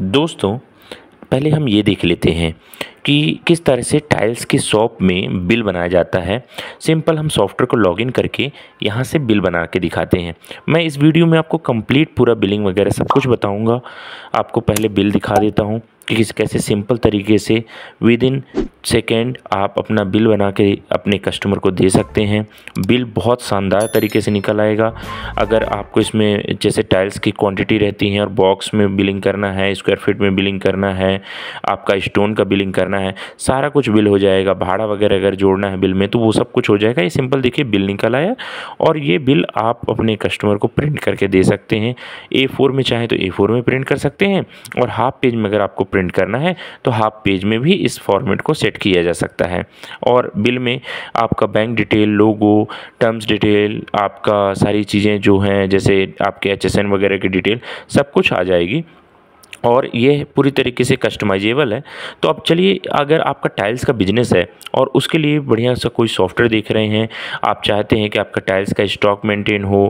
दोस्तों पहले हम ये देख लेते हैं कि किस तरह से टाइल्स के शॉप में बिल बनाया जाता है सिंपल हम सॉफ्टवेयर को लॉगिन करके यहाँ से बिल बना के दिखाते हैं मैं इस वीडियो में आपको कंप्लीट पूरा बिलिंग वगैरह सब कुछ बताऊँगा आपको पहले बिल दिखा देता हूँ किस कैसे सिंपल तरीके से विद इन सेकेंड आप अपना बिल बना के अपने कस्टमर को दे सकते हैं बिल बहुत शानदार तरीके से निकल आएगा अगर आपको इसमें जैसे टाइल्स की क्वांटिटी रहती है और बॉक्स में बिलिंग करना है स्क्वायर फीट में बिलिंग करना है आपका स्टोन का बिलिंग करना है सारा कुछ बिल हो जाएगा भाड़ा वगैरह अगर जोड़ना है बिल में तो वो सब कुछ हो जाएगा ये सिंपल देखिए बिल निकल आया और ये बिल आप अपने कस्टमर को प्रिंट करके दे सकते हैं ए में चाहें तो ए में प्रिंट कर सकते हैं और हाफ पेज में अगर आपको प्रिंट करना है तो हाफ पेज में भी इस फॉर्मेट को सेट किया जा सकता है और बिल में आपका bank detail logo terms detail आपका सारी चीज़ें जो हैं जैसे आपके एच वगैरह की डिटेल सब कुछ आ जाएगी और ये पूरी तरीके से कस्टमाइजेबल है तो अब चलिए अगर आपका टाइल्स का बिजनेस है और उसके लिए बढ़िया सा कोई सॉफ्टवेयर देख रहे हैं आप चाहते हैं कि आपका टाइल्स का स्टॉक मेंटेन हो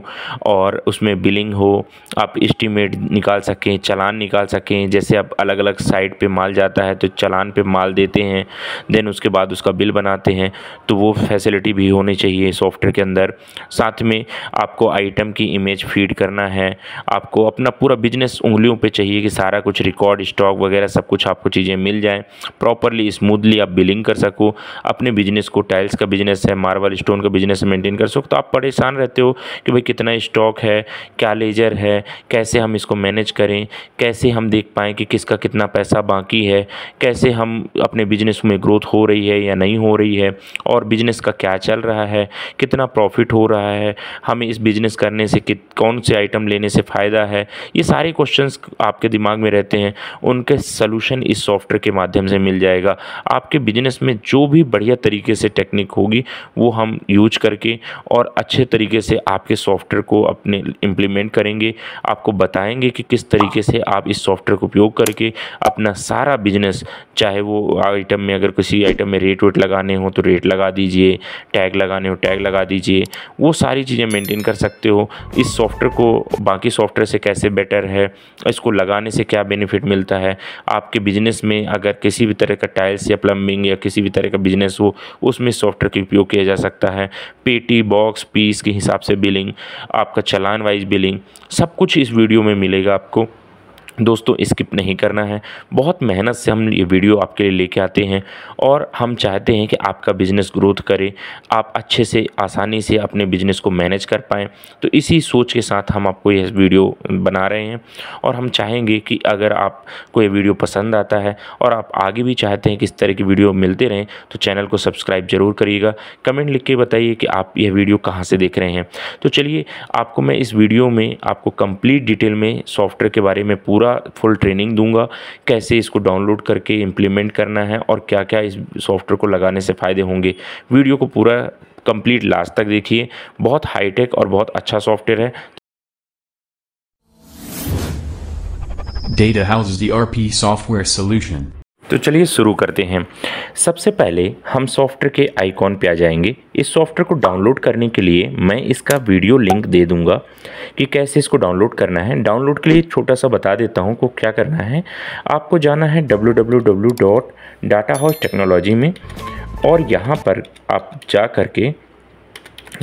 और उसमें बिलिंग हो आप इस्टीमेट निकाल सकें चलान निकाल सकें जैसे आप अलग अलग साइट पे माल जाता है तो चलान पे माल देते हैं देन उसके बाद उसका बिल बनाते हैं तो वो फैसिलिटी भी होनी चाहिए सॉफ्टवेयर के अंदर साथ में आपको आइटम की इमेज फीड करना है आपको अपना पूरा बिजनेस उंगलियों पर चाहिए कि सारा सारा कुछ रिकॉर्ड स्टॉक वगैरह सब कुछ आपको चीज़ें मिल जाएँ प्रॉपरली स्मूथली आप बिलिंग कर सको अपने बिजनेस को टाइल्स का बिजनेस है मार्बल स्टोन का बिजनेस मेंटेन कर सको तो आप परेशान रहते हो कि भाई कितना स्टॉक है क्या लेजर है कैसे हम इसको मैनेज करें कैसे हम देख पाएँ कि किसका कितना पैसा बाकी है कैसे हम अपने बिजनेस में ग्रोथ हो रही है या नहीं हो रही है और बिजनेस का क्या चल रहा है कितना प्रॉफिट हो रहा है हमें इस बिजनेस करने से कौन से आइटम लेने से फ़ायदा है ये सारे क्वेश्चंस आपके दिमाग में में रहते हैं उनके सलूशन इस सॉफ्टवेयर के माध्यम से मिल जाएगा आपके बिजनेस में जो भी बढ़िया तरीके से टेक्निक होगी वो हम यूज करके और अच्छे तरीके से आपके सॉफ्टवेयर को अपने इम्प्लीमेंट करेंगे आपको बताएंगे कि किस तरीके से आप इस सॉफ्टवेयर का उपयोग करके अपना सारा बिजनेस चाहे वो आइटम में अगर किसी आइटम में रेट वेट लगाने हो तो रेट लगा दीजिए टैग लगाने हो टैग तो लगा दीजिए वो सारी चीज़ें मेंटेन कर सकते हो इस सॉफ्टवेयर को बाकी सॉफ्टवेयर से कैसे बेटर है इसको लगाने से क्या क्या बेनिफिट मिलता है आपके बिजनेस में अगर किसी भी तरह का टाइल्स या प्लम्बिंग या किसी भी तरह का बिजनेस हो उसमें सॉफ्टवेयर का उपयोग किया जा सकता है पेटी बॉक्स पीस के हिसाब से बिलिंग आपका चलान वाइज बिलिंग सब कुछ इस वीडियो में मिलेगा आपको दोस्तों स्किप नहीं करना है बहुत मेहनत से हम ये वीडियो आपके लिए लेके आते हैं और हम चाहते हैं कि आपका बिज़नेस ग्रोथ करे आप अच्छे से आसानी से अपने बिज़नेस को मैनेज कर पाएँ तो इसी सोच के साथ हम आपको यह वीडियो बना रहे हैं और हम चाहेंगे कि अगर आपको ये वीडियो पसंद आता है और आप आगे भी चाहते हैं कि इस तरह की वीडियो मिलते रहें तो चैनल को सब्सक्राइब ज़रूर करिएगा कमेंट लिख के बताइए कि आप यह वीडियो कहाँ से देख रहे हैं तो चलिए आपको मैं इस वीडियो में आपको कम्प्लीट डिटेल में सॉफ्टवेयर के बारे में पूरा पूरा फुल ट्रेनिंग दूंगा कैसे इसको डाउनलोड करके इम्प्लीमेंट करना है और क्या क्या इस सॉफ्टवेयर को लगाने से फ़ायदे होंगे वीडियो को पूरा कंप्लीट लास्ट तक देखिए बहुत हाईटेक और बहुत अच्छा सॉफ्टवेयर है Data houses the RP software solution. तो चलिए शुरू करते हैं सबसे पहले हम सॉफ्टवेयर के आइकॉन पे आ जाएंगे इस सॉफ्टवेयर को डाउनलोड करने के लिए मैं इसका वीडियो लिंक दे दूंगा कि कैसे इसको डाउनलोड करना है डाउनलोड के लिए छोटा सा बता देता हूँ को क्या करना है आपको जाना है डब्ल्यू टेक्नोलॉजी में और यहाँ पर आप जा कर के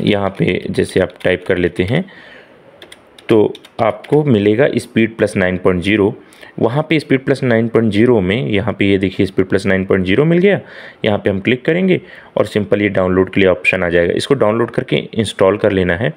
यहाँ पे जैसे आप टाइप कर लेते हैं तो आपको मिलेगा speed plus nine point zero वहाँ पे speed plus nine point zero में यहाँ पे ये यह देखिए speed plus nine point zero मिल गया यहाँ पे हम क्लिक करेंगे और सिंपल ये डाउनलोड के लिए ऑप्शन आ जाएगा इसको डाउनलोड करके इंस्टॉल कर लेना है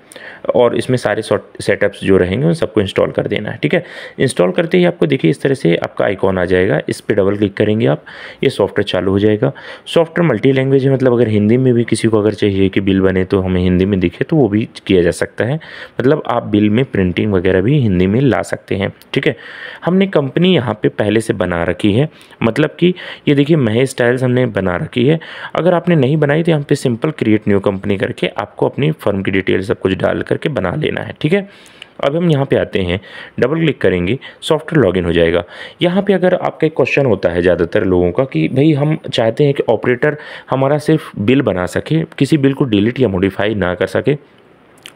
और इसमें सारे सेटअप्स जो रहेंगे उन सबको इंस्टॉल कर देना है ठीक है इंस्टॉल करते ही आपको देखिए इस तरह से आपका आइकॉन आ जाएगा इस पर डबल क्लिक करेंगे आप ये सॉफ्टवेयर चालू हो जाएगा सॉफ्टवेयर मल्टी लैंग्वेज है मतलब अगर हिंदी में भी किसी को अगर चाहिए कि बिल बने तो हमें हिंदी में दिखे तो वो भी किया जा सकता है मतलब आप बिल में प्रिंटिंग वगैरह भी हिंदी में ला सकते हैं ठीक है हमने कंपनी यहाँ पे पहले से बना रखी है मतलब कि ये देखिए महेश टाइल्स हमने बना रखी है अगर आपने नहीं बनाई तो यहाँ पे सिंपल क्रिएट न्यू कंपनी करके आपको अपनी फर्म की डिटेल सब कुछ डाल करके बना लेना है ठीक है अब हम यहाँ पे आते हैं डबल क्लिक करेंगे सॉफ्टवेयर लॉगिन हो जाएगा यहाँ पे अगर आपका एक क्वेश्चन होता है ज़्यादातर लोगों का कि भाई हम चाहते हैं कि ऑपरेटर हमारा सिर्फ बिल बना सके किसी बिल को डिलीट या मॉडिफाई ना कर सके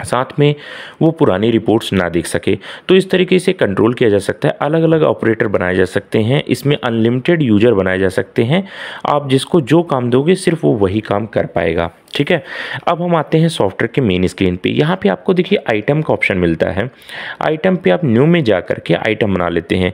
साथ में वो पुरानी रिपोर्ट्स ना देख सके तो इस तरीके से कंट्रोल किया जा सकता है अलग अलग ऑपरेटर बनाए जा सकते हैं इसमें अनलिमिटेड यूजर बनाए जा सकते हैं आप जिसको जो काम दोगे सिर्फ वो वही काम कर पाएगा ठीक है अब हम आते हैं सॉफ्टवेयर के मेन स्क्रीन पे यहाँ पे आपको देखिए आइटम का ऑप्शन मिलता है आइटम पे आप न्यू में जा करके आइटम बना लेते हैं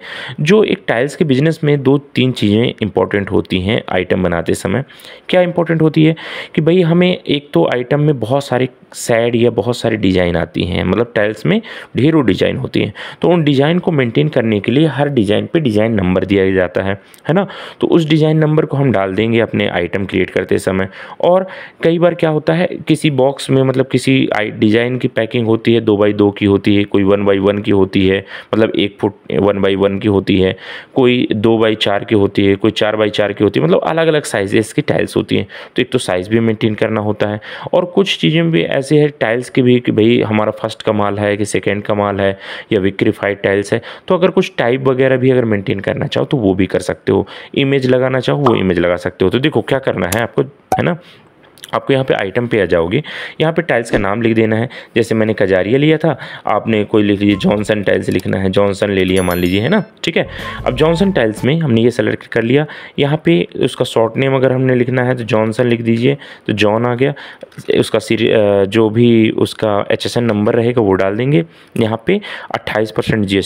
जो एक टाइल्स के बिजनेस में दो तीन चीज़ें इंपॉर्टेंट होती हैं आइटम बनाते समय क्या इंपॉर्टेंट होती है कि भाई हमें एक तो आइटम में बहुत सारे सैड या बहुत सारे डिज़ाइन आती हैं मतलब टाइल्स में ढेरों डिज़ाइन होती हैं तो उन डिज़ाइन को मेंटेन करने के लिए हर डिज़ाइन पे डिज़ाइन नंबर दिया जाता है है ना तो उस डिज़ाइन नंबर को हम डाल देंगे अपने आइटम क्रिएट करते समय और कई बार बार क्या होता है किसी बॉक्स में मतलब किसी डिज़ाइन की पैकिंग होती है दो बाई दो की होती है कोई वन बाई वन की होती है मतलब एक फुट वन बाई वन की होती है कोई दो बाई चार की होती है कोई चार बाई चार की होती है मतलब अलग अलग साइजेस की टाइल्स होती हैं तो एक तो साइज़ भी मेनटेन करना होता है और कुछ चीज़ें भी ऐसे है टाइल्स की भी कि भाई हमारा फर्स्ट का माल है कि सेकेंड का माल है या विक्रीफाइड टाइल्स है तो अगर कुछ टाइप वगैरह भी अगर मेनटेन करना चाहो तो वो भी कर सकते हो इमेज लगाना चाहो वो इमेज लगा सकते हो तो देखो क्या करना है आपको है ना आपको यहाँ पे आइटम पे आ जाओगे यहाँ पे टाइल्स का नाम लिख देना है जैसे मैंने कजारिया लिया था आपने कोई लिख लीजिए जॉनसन टाइल्स लिखना है जॉनसन ले लिया मान लीजिए है ना ठीक है अब जॉनसन टाइल्स में हमने ये सेलेक्ट कर लिया यहाँ पे उसका शॉर्ट नेम अगर हमने लिखना है तो जॉनसन लिख दीजिए तो जॉन आ गया उसका सीर जो भी उसका एच नंबर रहेगा वो डाल देंगे यहाँ पर अट्ठाईस परसेंट जी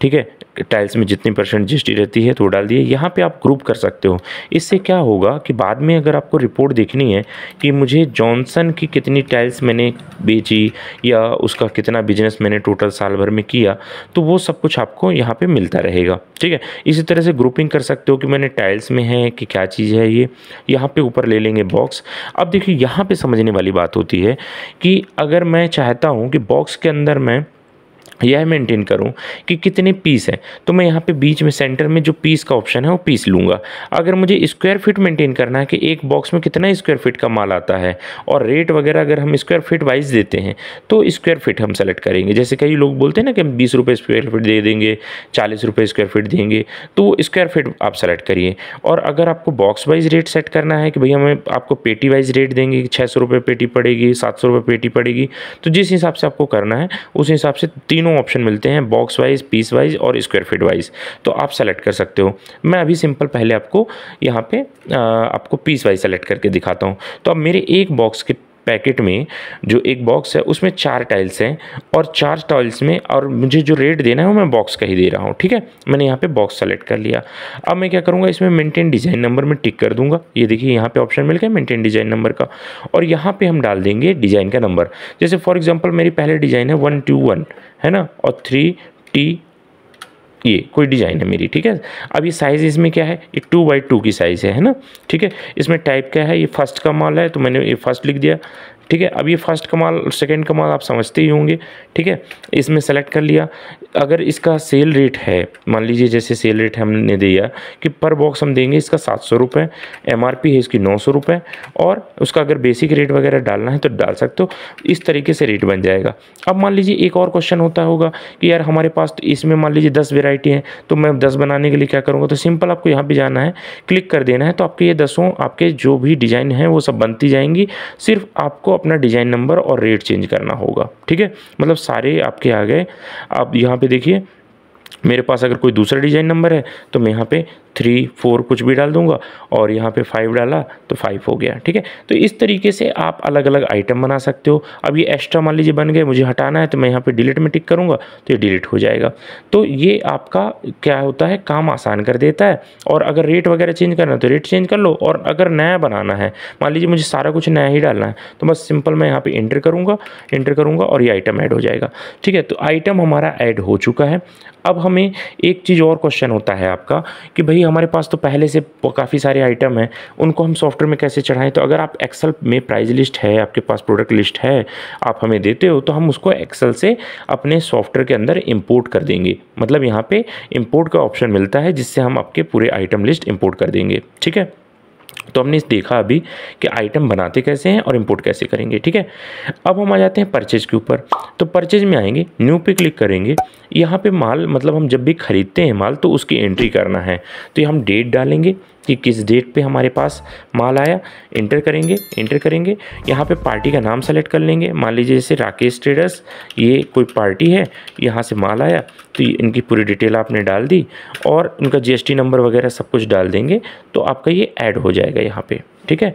ठीक है टाइल्स में जितनी परसेंट जी रहती है तो डाल दिए यहाँ पे आप ग्रुप कर सकते हो इससे क्या होगा कि बाद में अगर आपको रिपोर्ट देखनी है कि मुझे जॉनसन की कितनी टाइल्स मैंने बेची या उसका कितना बिजनेस मैंने टोटल साल भर में किया तो वो सब कुछ आपको यहाँ पे मिलता रहेगा ठीक है इसी तरह से ग्रुपिंग कर सकते हो कि मैंने टाइल्स में है कि क्या चीज़ है ये यहाँ पे ऊपर ले लेंगे बॉक्स अब देखिए यहाँ पे समझने वाली बात होती है कि अगर मैं चाहता हूँ कि बॉक्स के अंदर मैं यह मेंटेन करूं कि कितने पीस हैं तो मैं यहाँ पे बीच में सेंटर में जो पीस का ऑप्शन है वो पीस लूँगा अगर मुझे स्क्वायर फीट मेंटेन करना है कि एक बॉक्स में कितना स्क्वायर फीट का माल आता है और रेट वगैरह अगर हम स्क्वायर फीट वाइज देते हैं तो स्क्वायर फीट हम सेलेक्ट करेंगे जैसे कई लोग बोलते हैं ना कि हम बीस रुपये स्क्वायर फीट दे देंगे चालीस रुपये स्क्वायर फीट देंगे तो वो स्क्वायर फीट आप सेलेक्ट करिए और अगर आपको बॉक्स वाइज रेट सेट करना है कि भैया हमें आपको पेटी वाइज रेट देंगे सौ रुपये पेटी पड़ेगी सात सौ पेटी पड़ेगी तो जिस हिसाब से आपको करना है उस हिसाब से तीन तीनों ऑप्शन मिलते हैं बॉक्स वाइज पीस वाइज और स्क्वायर फीट वाइज तो आप सेलेक्ट कर सकते हो मैं अभी सिंपल पहले आपको यहाँ पे आपको पीस वाइज सेलेक्ट करके दिखाता हूँ तो अब मेरे एक बॉक्स के पैकेट में जो एक बॉक्स है उसमें चार टाइल्स हैं और चार टाइल्स में और मुझे जो रेट देना है वो मैं बॉक्स का ही दे रहा हूँ ठीक है मैंने यहाँ पे बॉक्स सेलेक्ट कर लिया अब मैं क्या करूँगा इसमें मेंटेन डिज़ाइन नंबर में टिक कर दूंगा ये देखिए यहाँ पर ऑप्शन मिल गया मेंटेन डिज़ाइन नंबर का और यहाँ पर हम डाल देंगे डिज़ाइन का नंबर जैसे फॉर एग्जाम्पल मेरी पहले डिज़ाइन है वन टू वन है ना और थ्री टी ये कोई डिज़ाइन है मेरी ठीक है अब ये साइज़ इसमें क्या है एक टू बाई टू की साइज़ है है ना ठीक है इसमें टाइप क्या है ये फर्स्ट का माल है तो मैंने ये फर्स्ट लिख दिया ठीक है अब ये फर्स्ट कमाल और सेकेंड कमाल आप समझते ही होंगे ठीक है इसमें सेलेक्ट कर लिया अगर इसका सेल रेट है मान लीजिए जैसे सेल रेट हमने दिया कि पर बॉक्स हम देंगे इसका सात सौ रुपये एम आर पी है इसकी नौ सौ रुपये और उसका अगर बेसिक रेट वगैरह डालना है तो डाल सकते हो इस तरीके से रेट बन जाएगा अब मान लीजिए एक और क्वेश्चन होता होगा कि यार हमारे पास तो इसमें मान लीजिए दस वेराइटी हैं तो मैं दस बनाने के लिए क्या करूँगा तो सिंपल आपको यहाँ पर जाना है क्लिक कर देना है तो आपके ये दसों आपके जो भी डिज़ाइन हैं वो सब बनती जाएंगी सिर्फ आपको अपना डिज़ाइन नंबर और रेट चेंज करना होगा ठीक है मतलब सारे आपके आ गए आप यहाँ पे देखिए मेरे पास अगर कोई दूसरा डिजाइन नंबर है तो मैं यहाँ पे थ्री फोर कुछ भी डाल दूंगा और यहाँ पे फाइव डाला तो फाइव हो गया ठीक है तो इस तरीके से आप अलग अलग आइटम बना सकते हो अब ये एक्स्ट्रा मान लीजिए बन गए मुझे हटाना है तो मैं यहाँ पे डिलीट में टिक करूँगा तो ये डिलीट हो जाएगा तो ये आपका क्या होता है काम आसान कर देता है और अगर रेट वगैरह चेंज करना है तो रेट चेंज कर लो और अगर नया बनाना है मान लीजिए मुझे सारा कुछ नया ही डालना है तो बस सिंपल मैं यहाँ पर इंटर करूँगा इंटर करूँगा और ये आइटम ऐड हो जाएगा ठीक है तो आइटम हमारा ऐड हो चुका है अब हमें एक चीज़ और क्वेश्चन होता है आपका कि भाई हमारे पास तो पहले से काफ़ी सारे आइटम हैं उनको हम सॉफ्टवेयर में कैसे चढ़ाएं तो अगर आप एक्सेल में प्राइस लिस्ट है आपके पास प्रोडक्ट लिस्ट है आप हमें देते हो तो हम उसको एक्सेल से अपने सॉफ्टवेयर के अंदर इम्पोर्ट कर देंगे मतलब यहाँ पर इम्पोर्ट का ऑप्शन मिलता है जिससे हम आपके पूरे आइटम लिस्ट इम्पोर्ट कर देंगे ठीक है तो हमने देखा अभी कि आइटम बनाते कैसे हैं और इंपोर्ट कैसे करेंगे ठीक है अब हम आ जाते हैं परचेज के ऊपर तो परचेज में आएंगे न्यू पे क्लिक करेंगे यहाँ पे माल मतलब हम जब भी खरीदते हैं माल तो उसकी एंट्री करना है तो ये हम डेट डालेंगे कि किस डेट पे हमारे पास माल आया इंटर करेंगे इंटर करेंगे यहाँ पे पार्टी का नाम सेलेक्ट कर लेंगे मान लीजिए जैसे राकेश ट्रेडर्स ये कोई पार्टी है यहाँ से माल आया तो इनकी पूरी डिटेल आपने डाल दी और इनका जीएसटी नंबर वगैरह सब कुछ डाल देंगे तो आपका ये ऐड हो जाएगा यहाँ पर ठीक है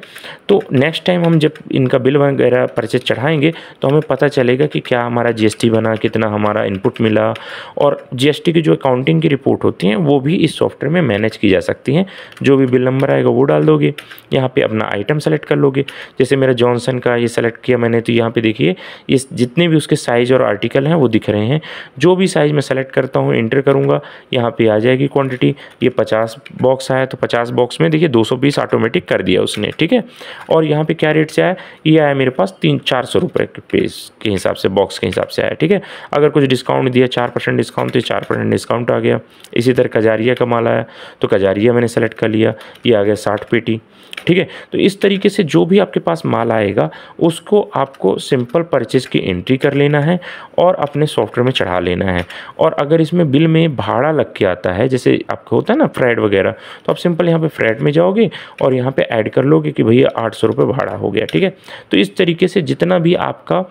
तो नेक्स्ट टाइम हम जब इनका बिल वगैरह परचेज चढ़ाएंगे तो हमें पता चलेगा कि क्या हमारा जीएसटी बना कितना हमारा इनपुट मिला और जीएसटी की जो अकाउंटिंग की रिपोर्ट होती है वो भी इस सॉफ्टवेयर में मैनेज की जा सकती है जो भी बिल नंबर आएगा वो डाल दोगे यहाँ पे अपना आइटम सेलेक्ट कर लोगे जैसे मेरा जॉनसन का ये सेलेक्ट किया मैंने तो यहाँ पर देखिए ये जितने भी उसके साइज़ और आर्टिकल हैं वो दिख रहे हैं जो भी साइज़ मैं सेलेक्ट करता हूँ इंटर करूँगा यहाँ पर आ जाएगी क्वान्टिटी ये पचास बॉक्स आया तो पचास बॉक्स में देखिए दो ऑटोमेटिक कर दिया उसने ने ठीक है और यहाँ पे क्या रेट से आया ये आया मेरे पास तीन चार सौ रुपये के पेज के हिसाब से बॉक्स के हिसाब से आया ठीक है अगर कुछ डिस्काउंट दिया चार परसेंट डिस्काउंट तो चार परसेंट डिस्काउंट आ गया इसी तरह कजारिया का माल आया तो कजारिया मैंने सेलेक्ट कर लिया ये आ गया साठ पेटी ठीक है तो इस तरीके से जो भी आपके पास माल आएगा उसको आपको सिंपल परचेज की एंट्री कर लेना है और अपने सॉफ्टवेयर में चढ़ा लेना है और अगर इसमें बिल में भाड़ा लग के आता है जैसे आपको होता है ना फ्रेड वगैरह तो आप सिंपल यहाँ पे फ्रेड में जाओगे और यहाँ पर ऐड कर लोगे कि भैया आठ सौ रुपये भाड़ा हो गया ठीक है तो इस तरीके से जितना भी आपका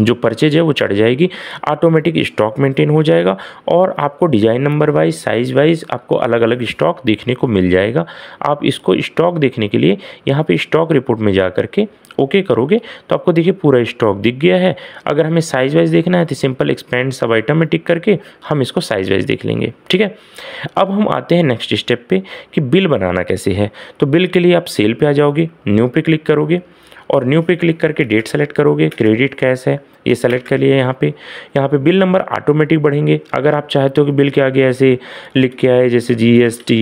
जो परचेज है वो चढ़ जाएगी ऑटोमेटिक स्टॉक मेंटेन हो जाएगा और आपको design number wise size wise आपको अलग अलग स्टॉक देखने को मिल जाएगा आप इसको स्टॉक देखने के लिए यहाँ पे स्टॉक रिपोर्ट में जा करके ओके करोगे तो आपको देखिए पूरा स्टॉक दिख गया है अगर हमें साइज़ वाइज देखना है तो सिंपल एक्सपेंड सब आइटम में टिक करके हम इसको साइज़ वाइज देख लेंगे ठीक है अब हम आते हैं नेक्स्ट स्टेप पे कि बिल बनाना कैसे है तो बिल के लिए आप सेल पे आ जाओगे न्यू पे क्लिक करोगे और न्यू पे क्लिक करके डेट सेलेक्ट करोगे क्रेडिट कैश है ये सेलेक्ट कर लिए यहाँ पे यहाँ पे बिल नंबर ऑटोमेटिक बढ़ेंगे अगर आप चाहते हो कि बिल के आगे ऐसे लिख के आए जैसे जी एस टी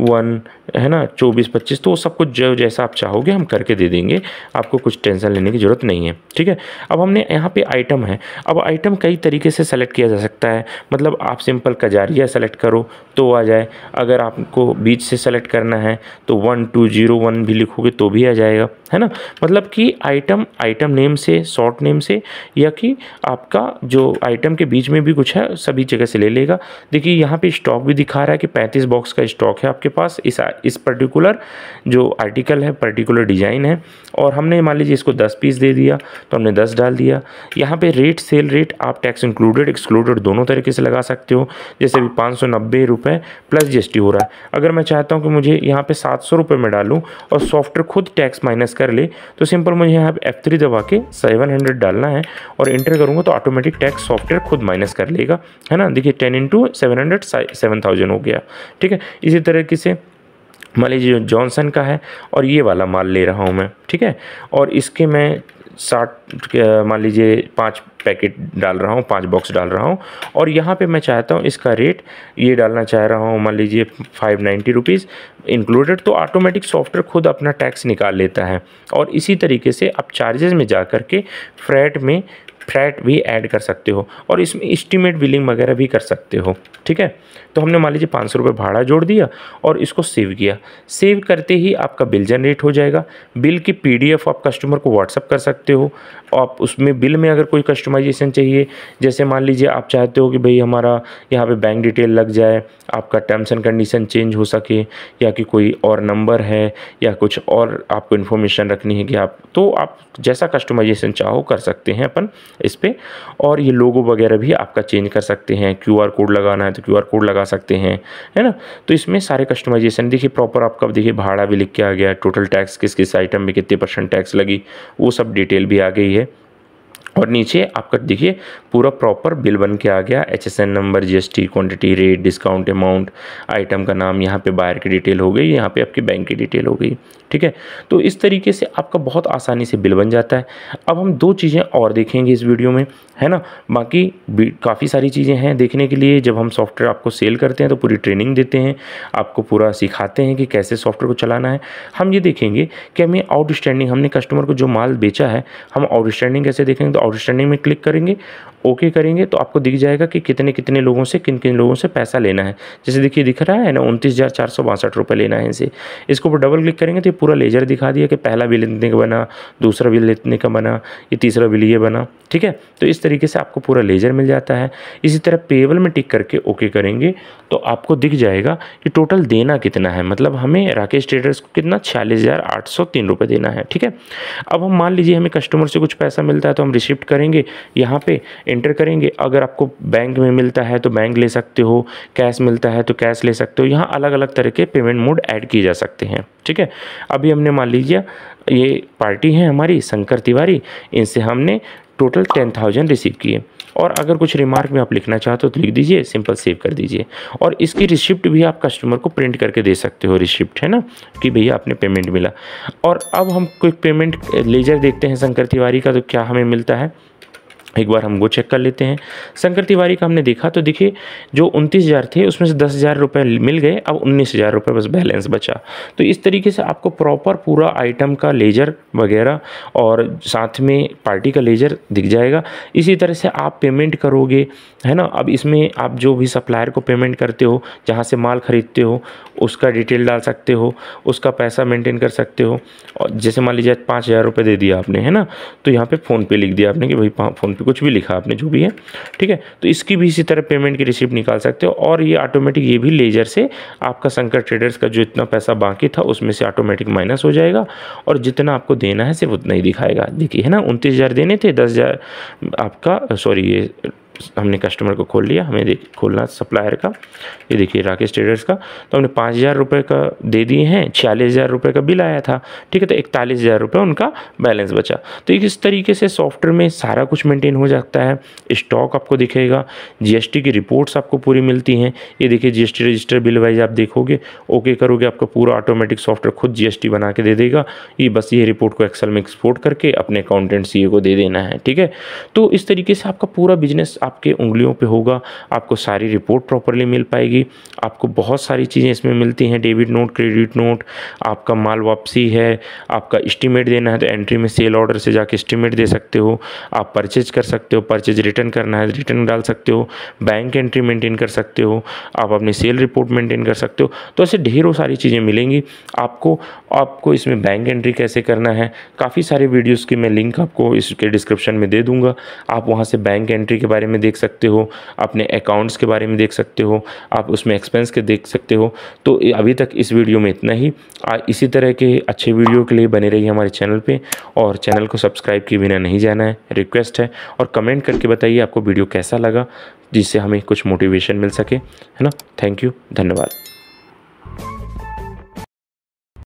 वन है ना चौबीस पच्चीस तो वो सब कुछ जो जैसा आप चाहोगे हम करके दे देंगे आपको कुछ टेंशन लेने की ज़रूरत नहीं है ठीक है अब हमने यहाँ पे आइटम है अब आइटम कई तरीके से सेलेक्ट किया जा सकता है मतलब आप सिंपल कजारिया सेलेक्ट करो तो आ जाए अगर आपको बीच से सेलेक्ट करना है तो वन टू जीरो वन भी लिखोगे तो भी आ जाएगा है ना मतलब कि आइटम आइटम नेम से शॉर्ट नेम से या कि आपका जो आइटम के बीच में भी कुछ है सभी जगह से ले लेगा देखिए यहाँ पे स्टॉक भी दिखा रहा है कि 35 बॉक्स का स्टॉक है आपके पास इस इस पर्टिकुलर जो आर्टिकल है पर्टिकुलर डिज़ाइन है और हमने मान लीजिए इसको 10 पीस दे दिया तो हमने 10 डाल दिया यहाँ पे रेट सेल रेट आप टैक्स इंक्लूडेड एक्सक्लूडेड दोनों तरीके से लगा सकते हो जैसे भी पाँच प्लस जी हो रहा है अगर मैं चाहता हूँ कि मुझे यहाँ पर सात में डालूँ और सॉफ्टवेयर खुद टैक्स माइनस कर ले तो सिम सिंपल मुझे यहाँ पे F3 दबा के 700 डालना है और इंटर करूँगा तो ऑटोमेटिक टैक्स सॉफ्टवेयर खुद माइनस कर लेगा है ना देखिए ten into seven hundred seven thousand हो गया ठीक है इसी तरीके से मान लीजिए जॉनसन का है और ये वाला माल ले रहा हूँ मैं ठीक है और इसके मैं साठ मान लीजिए पाँच पैकेट डाल रहा हूँ पाँच बॉक्स डाल रहा हूँ और यहाँ पे मैं चाहता हूँ इसका रेट ये डालना चाह रहा हूँ मान लीजिए फाइव नाइन्टी रुपीज़ इंक्लूडेड तो ऑटोमेटिक सॉफ्टवेयर खुद अपना टैक्स निकाल लेता है और इसी तरीके से आप चार्जेस में जा कर के फ्रैट में फ्रैट भी ऐड कर सकते हो और इसमें इस्टीमेट बिलिंग वगैरह भी कर सकते हो ठीक है तो हमने मान लीजिए पाँच सौ रुपये भाड़ा जोड़ दिया और इसको सेव किया सेव करते ही आपका बिल जनरेट हो जाएगा बिल की पीडीएफ आप कस्टमर को व्हाट्सअप कर सकते हो आप उसमें बिल में अगर कोई कस्टमाइजेशन चाहिए जैसे मान लीजिए आप चाहते हो कि भाई हमारा यहाँ पे बैंक डिटेल लग जाए आपका टर्म्स एंड कंडीशन चेंज हो सके या कि कोई और नंबर है या कुछ और आपको इन्फॉर्मेशन रखनी है कि आप तो आप जैसा कस्टमाइजेशन चाहो कर सकते हैं अपन इस पर और ये लोगो वगैरह भी आपका चेंज कर सकते हैं क्यू कोड लगाना है तो क्यू कोड लगा सकते हैं है ना तो इसमें सारे कस्टमाइजेशन देखिए प्रॉपर आपका देखिए भाड़ा भी लिख के आ गया टोटल टैक्स किस किस आइटम में कितने परसेंट टैक्स लगी वो सब डिटेल भी आ गई है और नीचे आपका देखिए पूरा प्रॉपर बिल बन के आ गया H S N number GST quantity rate discount amount item का नाम यहाँ पे बायर की डिटेल हो गई यहाँ पे आपकी बैंक की डिटेल हो गई ठीक है तो इस तरीके से आपका बहुत आसानी से बिल बन जाता है अब हम दो चीज़ें और देखेंगे इस वीडियो में है ना बाकी काफ़ी सारी चीज़ें हैं देखने के लिए जब हम सॉफ्टवेयर आपको सेल करते हैं तो पूरी ट्रेनिंग देते हैं आपको पूरा सिखाते हैं कि कैसे सॉफ्टवेयर को चलाना है हम ये देखेंगे कि हमें आउटस्टैंडिंग हमने कस्टमर को जो माल बेचा है हम आउटस्टैंडिंग कैसे देखेंगे तो आउटस्टैंडिंग तो में क्लिक करेंगे ओके okay करेंगे तो आपको दिख जाएगा कि कितने कितने लोगों से किन किन लोगों से पैसा लेना है जैसे देखिए दिख रहा है ना उनतीस हज़ार चार सौ बासठ रुपये लेना है इनसे इसको ऊपर डबल क्लिक करेंगे तो ये पूरा लेजर दिखा दिया कि पहला बिल इतने का बना दूसरा बिल इतने का बना ये तीसरा बिल ये बना ठीक है तो इस तरीके से आपको पूरा लेजर मिल जाता है इसी तरह पेबल में टिक करके ओके करेंगे तो आपको दिख जाएगा कि टोटल देना कितना है मतलब हमें राकेश ट्रेडर्स को कितना छियालीस हज़ार आठ सौ तीन देना है ठीक है अब हम मान लीजिए हमें कस्टमर से कुछ पैसा मिलता है तो हम रिस शिफ्ट करेंगे यहाँ पे इंटर करेंगे अगर आपको बैंक में मिलता है तो बैंक ले सकते हो कैश मिलता है तो कैश ले सकते हो यहाँ अलग अलग तरह के पेमेंट मोड ऐड किए जा सकते हैं ठीक है अभी हमने मान लीजिए ये पार्टी है हमारी शंकर तिवारी इनसे हमने टोटल टेन थाउजेंड रिसीव किए और अगर कुछ रिमार्क में आप लिखना चाहते हो तो लिख दीजिए सिंपल सेव कर दीजिए और इसकी रिसिप्ट भी आप कस्टमर को प्रिंट करके दे सकते हो रिसिप्ट है ना कि भैया आपने पेमेंट मिला और अब हम कोई पेमेंट लेजर देखते हैं शंकर तिवारी का तो क्या हमें मिलता है एक बार हम वो चेक कर लेते हैं शंकर तिवारी का हमने देखा तो देखिए जो उनतीस हज़ार थे उसमें से दस हज़ार रुपये मिल गए अब उन्नीस हज़ार रुपये बस बैलेंस बचा तो इस तरीके से आपको प्रॉपर पूरा आइटम का लेजर वगैरह और साथ में पार्टी का लेजर दिख जाएगा इसी तरह से आप पेमेंट करोगे है ना अब इसमें आप जो भी सप्लायर को पेमेंट करते हो जहाँ से माल ख़रीदते हो उसका डिटेल डाल सकते हो उसका पैसा मेंटेन कर सकते हो और जैसे मान लीजिए पाँच हज़ार रुपये दे दिया आपने है ना तो यहाँ पे फ़ोन पे लिख दिया आपने कि भाई फ़ोन पे कुछ भी लिखा आपने जो भी है ठीक है तो इसकी भी इसी तरह पेमेंट की रिसिप्ट निकाल सकते हो और ये ऑटोमेटिक ये भी लेजर से आपका शंकर ट्रेडर्स का जो इतना पैसा बाकी था उसमें से ऑटोमेटिक माइनस हो जाएगा और जितना आपको देना है सिर्फ उतना ही दिखाएगा देखिए है ना उनतीस देने थे दस आपका सॉरी ये हमने कस्टमर को खोल लिया हमें देख खोलना सप्लायर का ये देखिए राकेश ट्रेडर्स का तो हमने पाँच हज़ार रुपये का दे दिए हैं छियालीस हज़ार रुपये का बिल आया था ठीक है तो इकतालीस हज़ार रुपये उनका बैलेंस बचा तो इस तरीके से सॉफ्टवेयर में सारा कुछ मेंटेन हो जाता है स्टॉक आपको दिखेगा जी की रिपोर्ट्स आपको पूरी मिलती हैं ये देखिए जी रजिस्टर बिल वाइज आप देखोगे ओके करोगे आपका पूरा ऑटोमेटिक सॉफ्टवेयर खुद जी बना के दे देगा ये बस ये रिपोर्ट को एक्सल में एक्सपोर्ट करके अपने अकाउंटेंट सीए e को दे देना है ठीक है तो इस तरीके से आपका पूरा बिजनेस आप आपके उंगलियों पे होगा आपको सारी रिपोर्ट प्रॉपरली मिल पाएगी आपको बहुत सारी चीज़ें इसमें मिलती हैं डेबिट नोट क्रेडिट नोट आपका माल वापसी है आपका इस्टीमेट देना है तो एंट्री में सेल ऑर्डर से जाके इस्टीमेट दे सकते हो आप परचेज कर सकते हो परचेज रिटर्न करना है रिटर्न डाल सकते हो बैंक एंट्री मेंटेन कर सकते हो आप अपनी सेल रिपोर्ट मेंटेन कर सकते हो तो ऐसे ढेरों सारी चीज़ें मिलेंगी आपको आपको इसमें बैंक एंट्री कैसे करना है काफ़ी सारे वीडियोज़ की मैं लिंक आपको इसके डिस्क्रिप्शन में दे दूँगा आप वहाँ से बैंक एंट्री के बारे में में देख सकते हो अपने अकाउंट्स के बारे में देख सकते हो आप उसमें एक्सपेंस के देख सकते हो तो अभी तक इस वीडियो में इतना ही इसी तरह के अच्छे वीडियो के लिए बने रहिए हमारे चैनल पर और चैनल को सब्सक्राइब किए बिना नहीं जाना है रिक्वेस्ट है और कमेंट करके बताइए आपको वीडियो कैसा लगा जिससे हमें कुछ मोटिवेशन मिल सके है ना थैंक यू धन्यवाद